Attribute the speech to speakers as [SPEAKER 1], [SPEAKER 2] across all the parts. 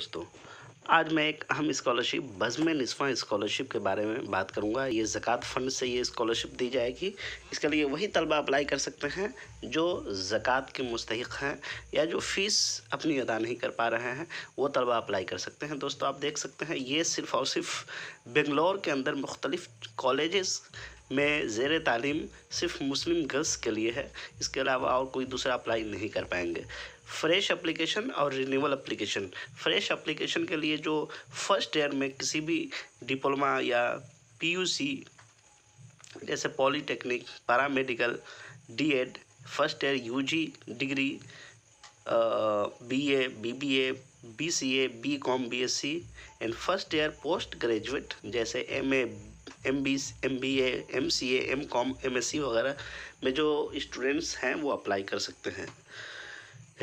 [SPEAKER 1] दोस्तों आज मैं एक अहम स्कॉलरशिप बजमे नस्वा स्कॉलरशिप के बारे में बात करूंगा ये ज़क़़त फ़ंड से ये स्कॉलरशिप दी जाएगी इसके लिए वही तलबा अप्लाई कर सकते हैं जो ज़क़़त के मुस्तक हैं या जो फ़ीस अपनी अदा नहीं कर पा रहे हैं वो तलबा अप्लाई कर सकते हैं दोस्तों आप देख सकते हैं ये सिर्फ़ और सिर्फ बेंगलोर के अंदर मुख्तलिफ़ कॉलेज़ में ज़ेर तालीम सिर्फ मुस्लिम गर्ल्स के लिए है इसके अलावा और कोई दूसरा अप्लाई नहीं कर पाएंगे फ्रेश एप्लीकेशन और रिन्यूअल एप्लीकेशन फ्रेश एप्लीकेशन के लिए जो फर्स्ट ईयर में किसी भी डिप्लोमा या पीयूसी जैसे polytechnic paramedical DEd first year UG degree BA BBA BCA BCom BSc and first year post graduate जैसे MA M B M B A M C M com M S C वगैरह में जो students हैं वो apply कर सकते हैं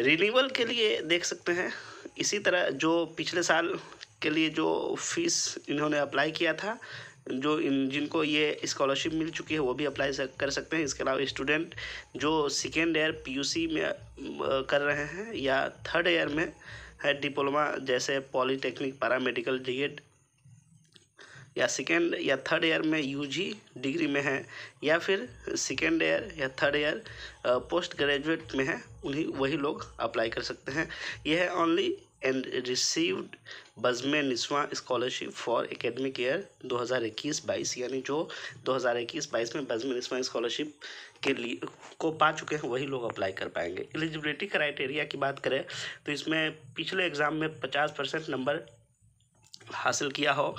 [SPEAKER 1] renewal के लिए देख सकते हैं इसी तरह जो पिछले साल के लिए जो फीस इन्होंने अप्लाई किया था जो इन जिनको ये स्कॉलरशिप मिल चुकी है वो भी अप्लाई कर सकते हैं इसके अलावा स्टूडेंट जो सेकेंड ईयर पीयूसी में कर रहे हैं या थर्ड ईयर में है डिप्लोमा जैसे पॉलीटेक्निक पैरामेडिकल डी एड या सेकेंड या थर्ड ईयर में यूजी डिग्री में है या फिर सेकेंड ईयर या थर्ड ईयर पोस्ट ग्रेजुएट में है उन्हीं वही लोग अप्लाई कर सकते हैं यह है ओनली एंड रिसीव्ड बजमे निस्वा स्कॉलरशिप फॉर एकेडमिक ईयर 2021-22 यानी जो 2021-22 में बजमे निस्वा स्कॉलरशिप के लिए को पा चुके हैं वही लोग अप्लाई कर पाएंगे एलिजिबिलिटी क्राइटेरिया की बात करें तो इसमें पिछले एग्ज़ाम में 50 परसेंट नंबर हासिल किया हो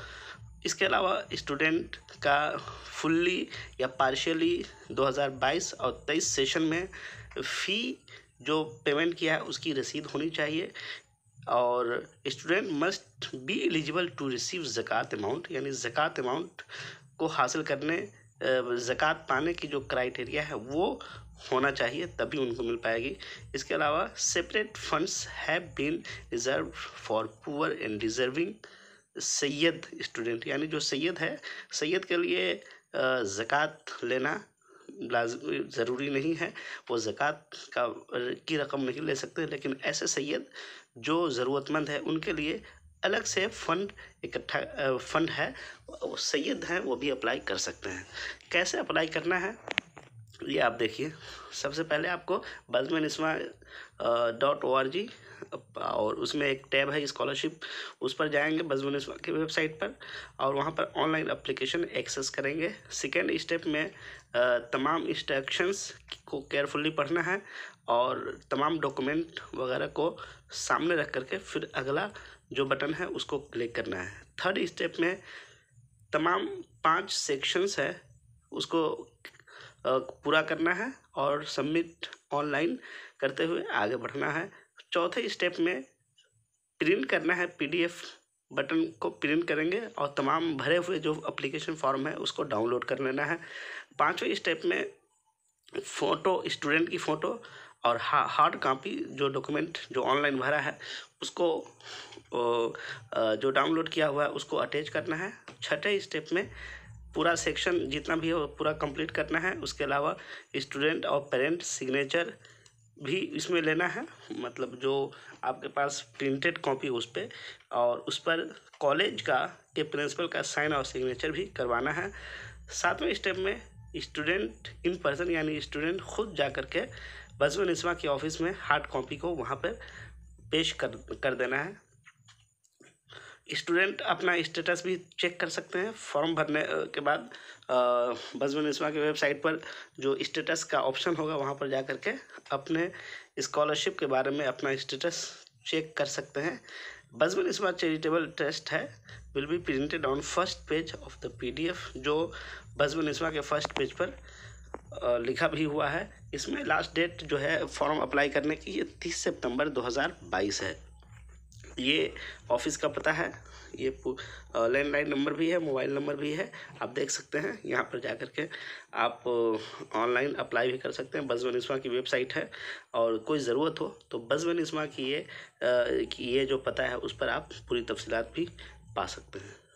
[SPEAKER 1] इसके अलावा स्टूडेंट का फुल्ली या पार्शियली 2022 और 23 सेशन में फ़ी जो पेमेंट किया है उसकी रसीद होनी चाहिए और student must be eligible to receive zakat amount यानी ज़क़़त अमाउंट को हासिल करने ज़क़़त पाने की जो क्राइटेरिया है वो होना चाहिए तभी उनको मिल पाएगी इसके अलावा separate funds have been reserve for poor and deserving Syed student यानी जो सैयद है सैयद के लिए ज़क़़त लेना लाजमी ज़रूरी नहीं है वो ज़क़़त का की रकम नहीं ले सकते लेकिन ऐसे सैयद जो ज़रूरतमंद है उनके लिए अलग से फ़ंड इकट्ठा फ़ंड है सैयद हैं वो भी अप्लाई कर सकते हैं कैसे अप्लाई करना है ये आप देखिए सबसे पहले आपको बल्जमैन इसमा डॉट ओ आर जी और उसमें एक टैब है स्कॉलरशिप उस पर जाएंगे बजमन इसमा की वेबसाइट पर और वहाँ पर ऑनलाइन अप्लीकेशन एक्सेस करेंगे सेकेंड स्टेप में तमाम इंस्ट्रक्शंस को केयरफुली पढ़ना है और तमाम डॉक्यूमेंट वगैरह को सामने रख करके फिर अगला जो बटन है उसको क्लिक करना है थर्ड स्टेप में तमाम पाँच सेक्शंस है उसको पूरा करना है और सबमिट ऑनलाइन करते हुए आगे बढ़ना है चौथे स्टेप में प्रिंट करना है पीडीएफ बटन को प्रिंट करेंगे और तमाम भरे हुए जो अप्लीकेशन फॉर्म है उसको डाउनलोड कर लेना है पाँचवें स्टेप में फ़ोटो स्टूडेंट की फ़ोटो और हा हार्ड कापी जो डॉक्यूमेंट जो ऑनलाइन भरा है उसको जो डाउनलोड किया हुआ है उसको अटैच करना है छठे स्टेप में पूरा सेक्शन जितना भी हो पूरा कंप्लीट करना है उसके अलावा स्टूडेंट और पेरेंट सिग्नेचर भी इसमें लेना है मतलब जो आपके पास प्रिंटेड कॉपी उस पर और उस पर कॉलेज का के प्रिंसिपल का साइन और सिग्नेचर भी करवाना है सातवें स्टेप में स्टूडेंट इन पर्सन यानी स्टूडेंट खुद जा कर के बजवा के ऑफिस में हार्ड कॉपी को वहाँ पर पेश कर कर देना है स्टूडेंट अपना स्टेटस भी चेक कर सकते हैं फॉर्म भरने के बाद बजमन इस्मा के वेबसाइट पर जो स्टेटस का ऑप्शन होगा वहाँ पर जा कर के अपने स्कॉलरशिप के बारे में अपना स्टेटस चेक कर सकते हैं बजमन इस्मा चैरिटेबल ट्रस्ट है will be printed on first page of the F जो बजमन इस्मा के फर्स्ट पेज पर लिखा भी हुआ है इसमें लास्ट डेट जो है फॉर्म अप्लाई करने की ये तीस सितंबर 2022 है ये ऑफिस का पता है ये लैंडलाइन नंबर भी है मोबाइल नंबर भी है आप देख सकते हैं यहाँ पर जा कर के आप ऑनलाइन अप्लाई भी कर सकते हैं बजवन इसमा की वेबसाइट है और कोई ज़रूरत हो तो बजवन इसमा की ये की ये जो पता है उस पर आप पूरी तफसीत भी पा सकते हैं